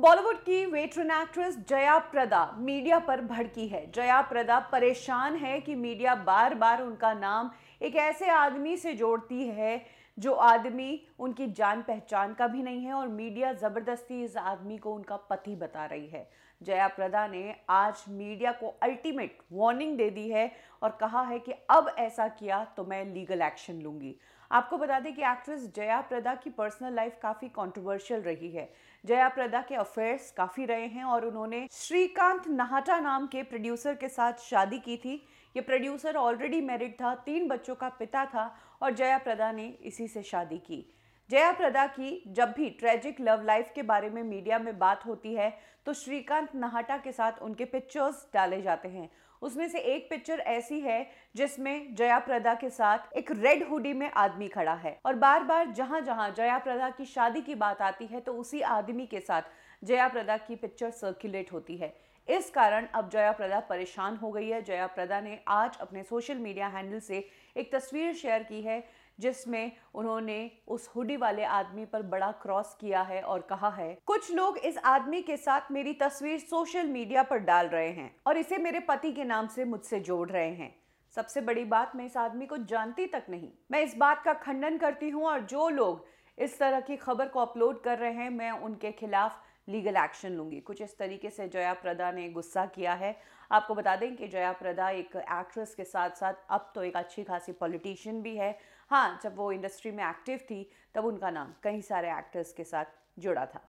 बॉलीवुड की veteran actress Jaya Prada media पर भड़की है जया प्रदा परेशान है कि मीडिया बार बार उनका नाम एक ऐसे आदमी से जोड़ती है जो आदमी उनकी जान पहचान का भी नहीं है और मीडिया ज़बरदस्ती इस आदमी को उनका पति बता रही है जया प्रदा ने आज मीडिया को अल्टीमेट वार्निंग दे दी है और कहा है कि अब ऐसा किया तो मैं लीगल एक्शन लूंगी आपको बता दें कि एक्ट्रेस जया प्रदा की पर्सनल लाइफ काफ़ी कंट्रोवर्शियल रही है जया प्रदा के अफेयर्स काफ़ी रहे हैं और उन्होंने श्रीकांत नाहटा नाम के प्रोड्यूसर के साथ शादी की थी ये प्रोड्यूसर ऑलरेडी मैरिड था तीन बच्चों का पिता था और जया प्रदा ने इसी किसी से शादी की जया प्रदा की जब भी ट्रेजिक लव लाइफ के बारे में मीडिया में बात होती है तो श्रीकांत नहाटा के साथ उनके पिक्चर्स डाले जाते हैं उसमें से एक पिक्चर ऐसी है जिसमें जया प्रदा के साथ एक रेड हुडी में आदमी खड़ा है और बार बार जहां जहां जया प्रदा की शादी की बात आती है तो उसी आदमी के साथ जया प्रदा की पिक्चर सर्कुलेट होती है इस कारण अब जया प्रदा परेशान हो गई है जया प्रदा ने आज अपने सोशल मीडिया हैंडल से एक तस्वीर शेयर की है जिसमें उन्होंने उस हुडी वाले आदमी पर बड़ा क्रॉस किया है और कहा है कुछ लोग इस आदमी के साथ मेरी तस्वीर सोशल मीडिया पर डाल रहे हैं और इसे मेरे पति के नाम से मुझसे जोड़ रहे हैं सबसे बड़ी बात मैं इस आदमी को जानती तक नहीं मैं इस बात का खंडन करती हूँ और जो लोग इस तरह की खबर को अपलोड कर रहे हैं मैं उनके खिलाफ लीगल एक्शन लूँगी कुछ इस तरीके से जया प्रदा ने गुस्सा किया है आपको बता दें कि जया प्रदा एक एक्ट्रेस के साथ साथ अब तो एक अच्छी खासी पॉलिटिशियन भी है हाँ जब वो इंडस्ट्री में एक्टिव थी तब उनका नाम कई सारे एक्टर्स के साथ जुड़ा था